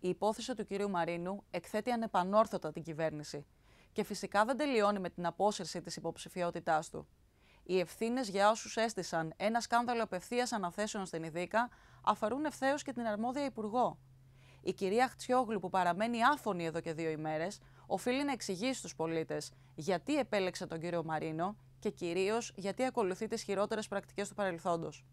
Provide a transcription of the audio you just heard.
η υπόθεση του κυρίου Μαρίνου εκθέτει ανεπανόρθωτα την κυβέρνηση και φυσικά δεν τελειώνει με την απόσυρση της υποψηφιότητάς του. Οι ευθύνες για όσους έστησαν ένα σκάνδαλο απευθείας αναθέσεων στην Ιδίκα αφορούν ευθέως και την αρμόδια υπουργό. Η κυρία Χτσιόγλου, που παραμένει άφωνη εδώ και δύο ημέρες, οφείλει να εξηγήσει στους πολίτες γιατί επέλεξε τον κύριο Μαρίνο και κυρίως γιατί ακολουθεί τις χειρότερες πρακτικές του παρελθόντος.